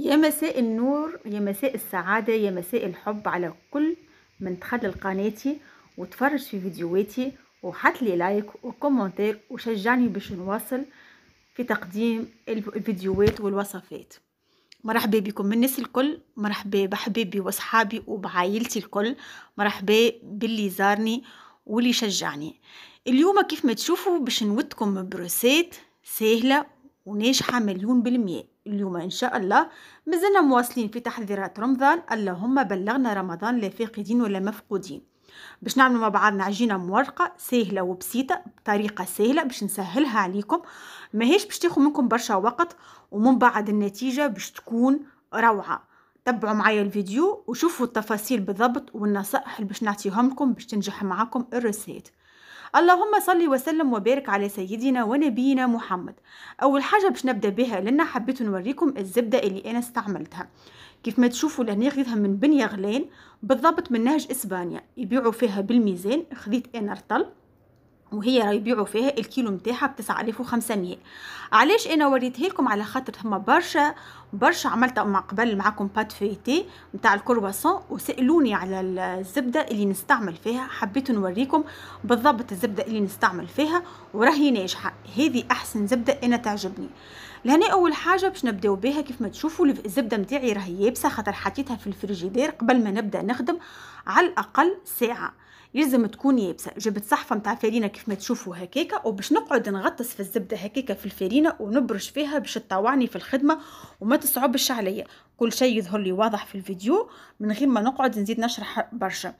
يا مساء النور يا مساء السعادة يا مساء الحب على كل من تخلل قناتي وتفرج في فيديوهاتي وحط لي لايك وكومنتير وشجعني باش نواصل في تقديم الفيديوهات والوصفات مرحبا بكم من الناس الكل مرحبا بحبيبي وصحابي وبعائلتي الكل مرحبا باللي زارني واللي شجعني اليوم كيف ما تشوفوا باش نودكم بروسات سهلة وناجحة مليون بالمئة اليوم إن شاء الله مازلنا مواصلين في تحضيرات رمضان اللهم بلغنا رمضان لا فاقدين ولا مفقودين باش نعملوا مع بعضنا عجينه مورقه سهله وبسيطه بطريقه سهله باش نسهلها عليكم ماهيش باش تاخذ منكم برشا وقت ومن بعد النتيجه باش تكون روعه تبعوا معايا الفيديو وشوفوا التفاصيل بالضبط والنصائح اللي باش نعطيهم لكم باش تنجح معاكم الرسيت اللهم صل وسلم وبارك على سيدنا ونبينا محمد اول حاجه باش نبدا بها لان حبيت نوريكم الزبده اللي انا استعملتها كيف ما تشوفوا لاني خذيتها من غلين بالضبط من نهج اسبانيا يبيعوا فيها بالميزان خذيت انا رطل وهي يبيعوا فيها الكيلو متاعها ب 9500 علاش انا وريته لكم على خاطر ثم برشا برشا عملت مع قبل معاكم بات فيتي نتاع الكرواسون وسالوني على الزبده اللي نستعمل فيها حبيت نوريكم بالضبط الزبده اللي نستعمل فيها وراهي ناجحه هذه احسن زبده انا تعجبني لهنا اول حاجه باش نبداو بها كيف ما تشوفوا الزبده نتاعي راهي يابسه خاطر حطيتها في الفريجيدير قبل ما نبدا نخدم على الاقل ساعه يلزم تكون يابسه جبت صحفه نتاع فرينه كيف ما تشوفوا هكاكا وباش نقعد نغطس في الزبده هكاكا في الفرينه ونبرش فيها باش تطوعني في الخدمه وما تصعبش عليا كل شيء يظهر لي واضح في الفيديو من غير ما نقعد نزيد نشرح برشا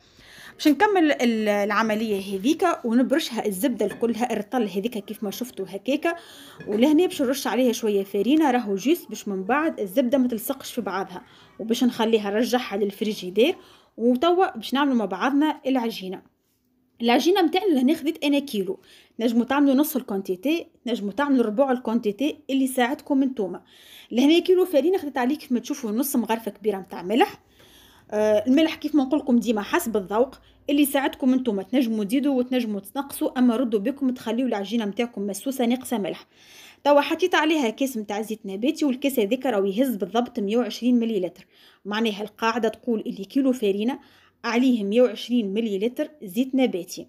باش نكمل العمليه هذيك ونبرشها الزبده كلها الرطل هذيك كيف ما شفتوا هكاكا ولهنا باش نرش عليها شويه فرينه راهو جيس باش من بعد الزبده ما تلصقش في بعضها وباش نخليها نرجعها للفريجيدير وتوا باش نعملوا مع بعضنا العجينه العجينه نتاعنا اللي ناخذت انا كيلو نجمو تعملوا نص الكونتيتي نجمو تعملوا ربع الكونتيتي اللي ساعدكم نتوما لهنا كيلو فارين خدت عليه كيف ما تشوفوا نص مغرفه كبيره نتاع ملح آه الملح كيف ما نقول لكم ديما حسب الذوق اللي ساعدكم نتوما تنجموا تزيدوا وتنجموا تنقصوا اما ردوا بكم تخليوا العجينه نتاعكم مسوسه ناقصه ملح توا حطيت عليها كاس متاع زيت نباتي والكاس هذاك راهو يهز بالضبط 120 مليلتر معناها القاعده تقول اللي كيلو فرينه عليه 120 مليلتر زيت نباتي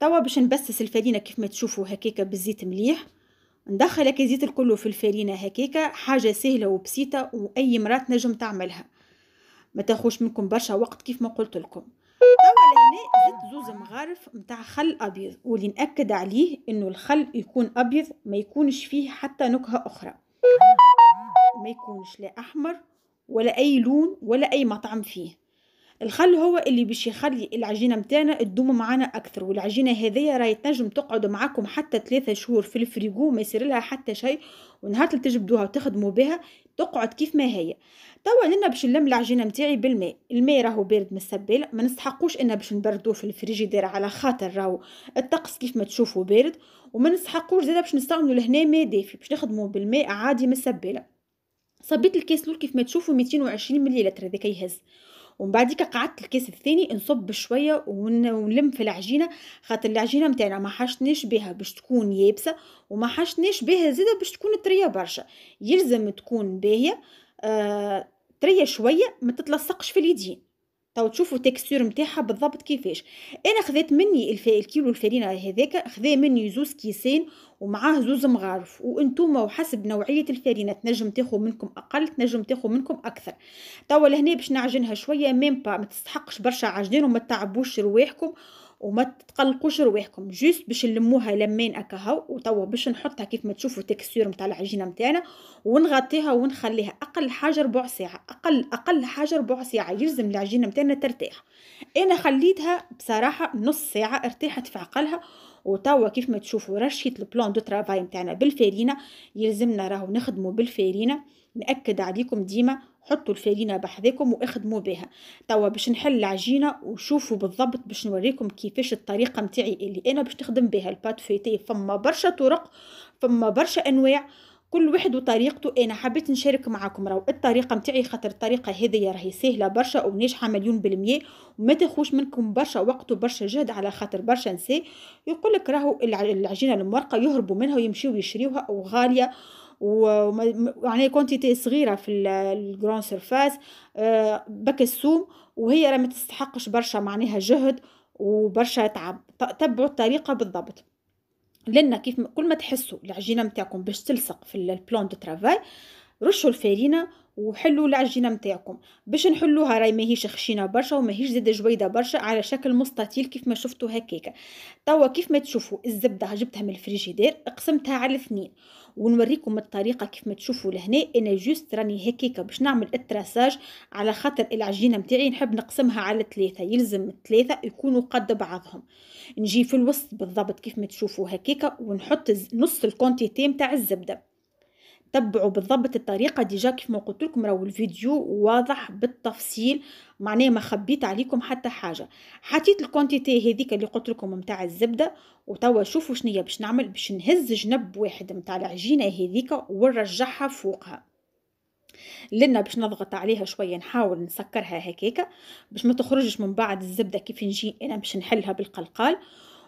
توا باش نبسس الفرينه كيف ما تشوفوا هكاك بالزيت مليح ندخل هكا زيت الكل في الفرينه هكاكا حاجه سهله وبسيطه واي مرات تنجم تعملها ما تاخوش منكم برشا وقت كيف ما قلت لكم توا لهنا زدت الغرف متاع خل أبيض واللي نأكد عليه إنه الخل يكون أبيض ما يكونش فيه حتى نكهة أخرى ما يكونش لا أحمر ولا أي لون ولا أي مطعم فيه الخل هو اللي باش يخلي العجينه متاعنا تدوم معانا اكثر والعجينه هذيا راهي تنجم تقعد معاكم حتى ثلاثة شهور في الفريجو ما يصير لها حتى شيء ونهار اللي تجبدوها وتخدموا بها تقعد كيف ما هي توا لنا باش نلم العجينه متاعي بالماء الماء راهو بارد من السباله ما نستحقوش ان باش نبردوه في الفريجيدير على خاطر راهو الطقس كيف ما تشوفوا بارد وما نستحقوش زاد باش نستعملوا لهنا ماء دافي باش نخدموا بالماء عادي من السباله صبيت الكاس لول كيف ما تشوفوا 220 مليلتر هذاك يهز ومن بعديك قعدت الكيس الثاني نصب شويه ونلم في العجينه خاطر العجينه متاعنا ما حشتنيش بها باش تكون يابسه وما حشتنيش بها زاده باش تكون طريه برشا يلزم تكون باهيه آه طريه شويه ما تتلصقش في اليدين تو تشوفوا تكستور نتاعها بالضبط كيفاش انا خذيت مني الف... الكيلو الفرينه هذاك خذا مني زوز كيسين ومعاه زوز مغارف وانتوما وحسب نوعيه الفرينه تنجم تاخو منكم اقل تنجم تاخو منكم اكثر توا لهنا باش نعجنها شويه ميم با ما تستحقش برشا عجنين وما تعبوش رواحكم وما تقلقوش رواحكم جوست باش نلموها لمين اكاها وتوا باش نحطها كيف ما تشوفوا تكسير نتاع العجينه نتاعنا ونغطيها ونخليها اقل حاجه ربع ساعه اقل اقل حاجه ربع ساعه يلزم العجينه نتاعنا ترتاح انا خليتها بصراحه نص ساعه ارتاحت في عقلها وتوا كيف ما تشوفوا رشيت البلان دو ترافاي نتاعنا بالفارينه يلزمنا راهو نخدموا بالفارينه ناكد عليكم ديما حطوا الفارينه بحذاكم واخدموا بها توا باش نحل العجينه وشوفوا بالضبط باش نوريكم كيفاش الطريقه نتاعي اللي انا باش نخدم بها البات فيتي فما برشا طرق فما برشا انواع كل واحد وطريقته انا حبيت نشارك معكم راهو الطريقه نتاعي خاطر الطريقه هذه راهي سهله برشا وناجحه مليون بالمية وما تاخوش منكم برشا وقت وبرشا جهد على خاطر برشا نساء يقول لك راهو العجينه المورقه يهربوا منها ويمشيو يشريوها او غاليه ومعناها كونتيتي صغيره في الجرون سيرفاس بك السوم وهي راه ما تستحقش برشا معناها جهد وبرشا تعب تبعوا الطريقه بالضبط لان كيف كل ما تحسوا العجينه نتاعكم باش تلصق في البلون دو ترافاي رشوا الفارينه وحلوا العجينه نتاعكم باش نحلوها راهي ماهيش خشينه برشا وماهيش زادة جويده برشا على شكل مستطيل كيف ما شفتوا هكاك توا كيف ما تشوفوا الزبده جبتها من الفريجيدير قسمتها على اثنين ونوريكم الطريقه كيف ما تشوفوا لهنا انا جوست راني هكاك باش نعمل التراساج على خاطر العجينه نتاعي نحب نقسمها على ثلاثه يلزم ثلاثه يكونوا قد بعضهم نجي في الوسط بالضبط كيف ما تشوفوا هكاك ونحط نص الكونتيتي نتاع الزبده تبعوا بالضبط الطريقة ديجا كيف ما قلت لكم راهو الفيديو واضح بالتفصيل معناه ما خبيت عليكم حتى حاجة حطيت الكونتيتي هذيك اللي قلت لكم متاع الزبدة وتوا شوفوا شنيا باش نعمل باش نهز جنب واحد متاع العجينة هذيك ونرجعها فوقها لنا باش نضغط عليها شويه نحاول نسكرها هكاكا باش ما تخرجش من بعد الزبده كيف نجي انا باش نحلها بالقلقال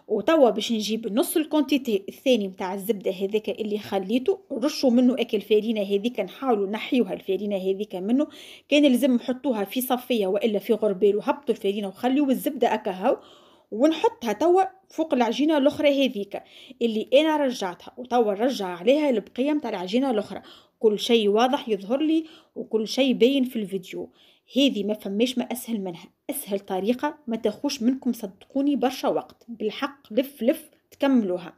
وتوا باش نجيب نص الكونتيتي الثاني متاع الزبده هذاك اللي خليته نرشوا منه اكل فارينه هذيك نحاولوا نحيوها الفرينه هذيك منه كان لازم نحطوها في صفيه والا في غربال وهبطوا الفرينه وخليوا الزبده اكاهو ونحطها توا فوق العجينه الاخرى هذيك اللي انا رجعتها وتوا نرجع عليها البقيه متاع العجينه الاخرى كل شيء واضح يظهر لي وكل شيء باين في الفيديو هذه ما فماش ما اسهل منها اسهل طريقه ما تاخوش منكم صدقوني برشا وقت بالحق لف لف تكملوها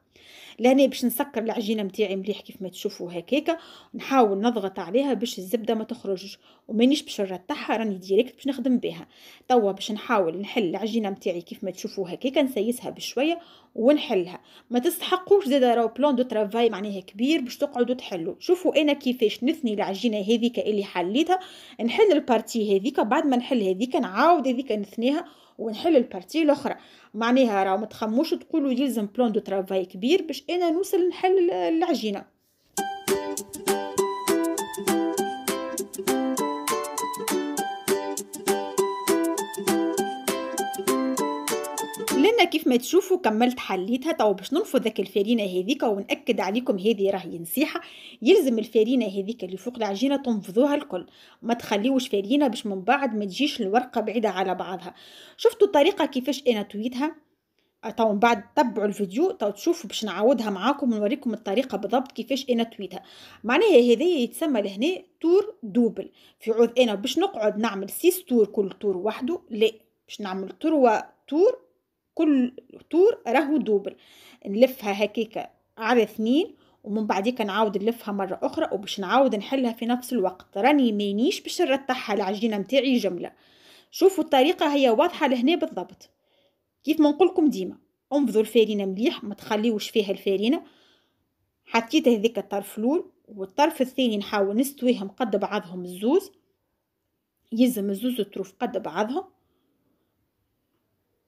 لهنا باش نسكر العجينه نتاعي مليح كيف ما تشوفوا هكاكا نحاول نضغط عليها باش الزبده ما تخرجش ومانيش باش نرتاحها راني ديريكت باش نخدم بها توا باش نحاول نحل العجينه نتاعي كيف ما تشوفوا هكاكا نسيسها بشويه ونحلها ما تستحقوش زاد راهو بلون دو ترافاي معناها كبير باش تقعدوا تحلوا شوفوا انا كيفاش نثني العجينه هذيك اللي حليتها نحل البارتي هذيك بعد ما نحل هذيك نعاود هذيك نثنيها ونحل البارتي الاخرى معناها راه ما تخموش تقولوا يلزم بلان دو ترافاي كبير باش انا نوصل نحل العجينه لنا كيف ما تشوفوا كملت حليتها تو باش ذاك الفرينه هذيك ونأكد عليكم هذه راهي نصيحه يلزم الفرينه هذيك اللي فوق العجينه تنفضوها الكل ما تخليوش فرينه باش من بعد ما تجيش الورقه بعيده على بعضها شفتوا الطريقه كيفاش انا تويتها تو آه، من بعد تبعوا الفيديو تو تشوفوا باش نعاودها معاكم ونوريكم الطريقه بالضبط كيفاش انا تويتها معناها هذايا يتسمى لهنا تور دوبل في عوض انا باش نقعد نعمل سيس تور كل تور وحده لا باش نعمل تروا تور كل طور راهو دوبل نلفها هكيك على اثنين ومن بعديك نعاود نلفها مرة أخرى وباش نعاود نحلها في نفس الوقت راني مانيش باش نرتحها العجينة متاعي جملة شوفوا الطريقة هي واضحة لهنا بالضبط كيف ما نقولكم ديما انفضوا الفارينة مليح ما تخليوش فيها الفارينة حطيت هذيك الطرف الأول والطرف الثاني نحاول نستويهم قد بعضهم الزوز يلزم الزوز الطروف قد بعضهم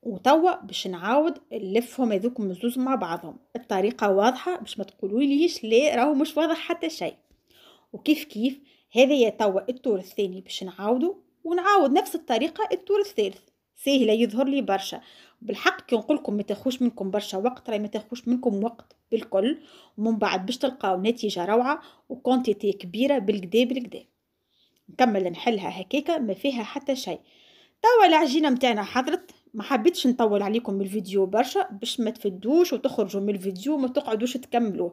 وتوا باش نعاود نلفهم هذوك الزوز مع بعضهم الطريقه واضحه باش ما تقولوليش ليه راهو مش واضح حتى شيء وكيف كيف هذا يا توا الطور الثاني باش نعاودو ونعاود نفس الطريقه الطور الثالث سهله يظهر لي برشا بالحق كي نقولكم ما تاخوش منكم برشا وقت راهي ما تاخوش منكم وقت بالكل ومن بعد باش تلقاو نتيجه روعه وكونتيتي كبيره بالكدا بالكدا نكمل نحلها هكاكا ما فيها حتى شيء توا العجينه نتاعنا حضرت ما حبيتش نطول عليكم الفيديو برشا باش ما تفدوش وتخرجوا من الفيديو وما تقعدوش تكملوا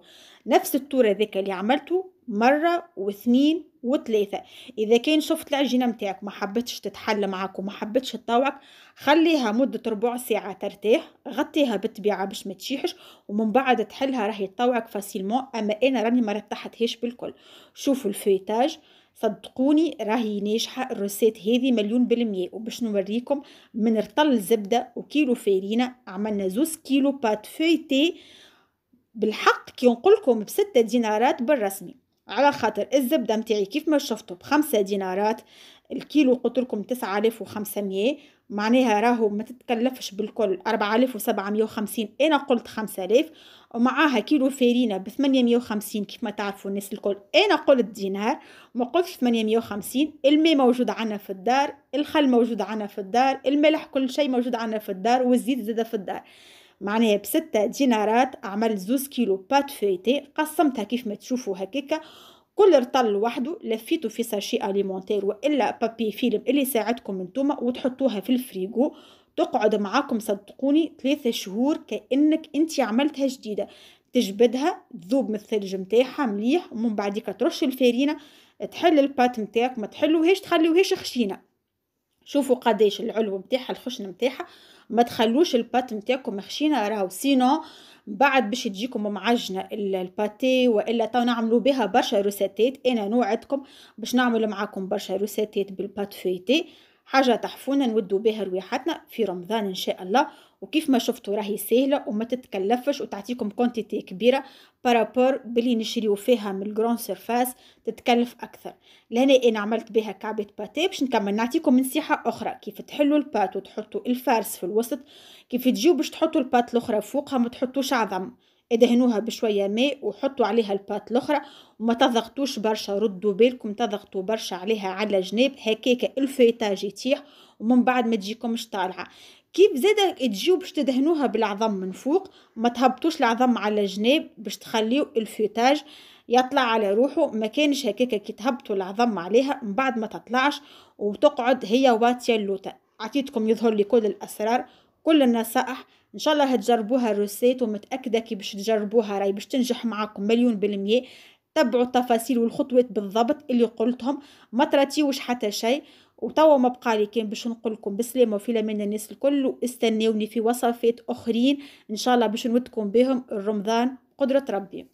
نفس التوره ذيك اللي عملته مره واثنين وثلاثه اذا كان شفت العجينه نتاعك ما حبيتش تتحل معاك وما حبيتش تطوعك خليها مده ربع ساعه ترتاح غطيها بالطبيعه باش ما تشيحش ومن بعد تحلها راهي تطوعك فاسيلمون اما انا راني ما رتحتهاش بالكل شوفوا الفيتاج صدقوني راهي ناجحه الروسيت هذه مليون بالمية وباش نوريكم من رطل زبده وكيلو فارينه عملنا زوز كيلو بات فيتي بالحق كي نقولكم بستة دينارات بالرسمي على خاطر الزبدة متاعي كيف ما شفتوا بخمسة دينارات الكيلو قلت لكم 9500 معناها راهو ما تتكلفش بالكل 4750 انا قلت 5000 ومعاها كيلو فارينة ب 850 كيف ما تعرفوا الناس الكل انا قلت دينار ما قلتش 850 الماء موجود عندنا في الدار الخل موجود عندنا في الدار الملح كل شيء موجود عندنا في الدار والزيت زاد في الدار معناها بستة دينارات عملت زوز كيلو بات فيتي قسمتها كيف ما تشوفوا هكاكا كل رطل لوحده لفيته في ساشي اليمونتير والا بابي فيلم اللي يساعدكم انتوما وتحطوها في الفريجو تقعد معاكم صدقوني ثلاثة شهور كأنك انت عملتها جديدة تجبدها تذوب من الثلج نتاعها مليح ومن بعديك ترش الفارينة تحل البات نتاعك ما تحلوهاش تخليوهاش خشينة شوفوا قداش العلو نتاعها الخشن نتاعها ما تخلوش البات نتاعكم خشينه راهو سينو بعد باش تجيكم معجنه الباتي والا تو نعملوا بها برشا روساتيت انا نوعدكم باش نعمل معاكم برشا روساتيت بالبات فيتي حاجة تحفونا نودو بها رواحتنا في رمضان إن شاء الله وكيف ما شفتوا راهي سهلة وما تتكلفش وتعطيكم كونتيتي كبيرة بارابور بلي نشريو فيها من الجرون سيرفاس تتكلف أكثر لهنا أنا عملت بها كعبة باتي باش نكمل نعطيكم نصيحة أخرى كيف تحلوا البات وتحطوا الفارس في الوسط كيف تجيو باش تحطوا البات الأخرى فوقها ما تحطوش عظم ادهنوها بشوية ماء وحطوا عليها البات الاخرى وما تضغطوش برشا ردوا بالكم تضغطوا برشا عليها على جناب هكاك الفيتاج يتيح ومن بعد ما تجيكمش طالعة كيف زادا تجيو باش تدهنوها بالعظم من فوق ما تهبطوش العظم على جناب باش تخليو الفيتاج يطلع على روحه ما كانش هكاك كي تهبطوا العظم عليها من بعد ما تطلعش وتقعد هي واطيه اللوطه عطيتكم يظهر لي كل الاسرار كل النصائح ان شاء الله هتجربوها الروسيت ومتاكده كي باش تجربوها راي باش تنجح معاكم مليون بالمية تبعوا التفاصيل والخطوات بالضبط اللي قلتهم ما تراتيوش حتى شيء وتوا ما بقى لي كان باش نقول لكم بالسلامه وفي لمن الناس الكل واستناوني في وصفات اخرين ان شاء الله باش نودكم بهم رمضان قدره ربي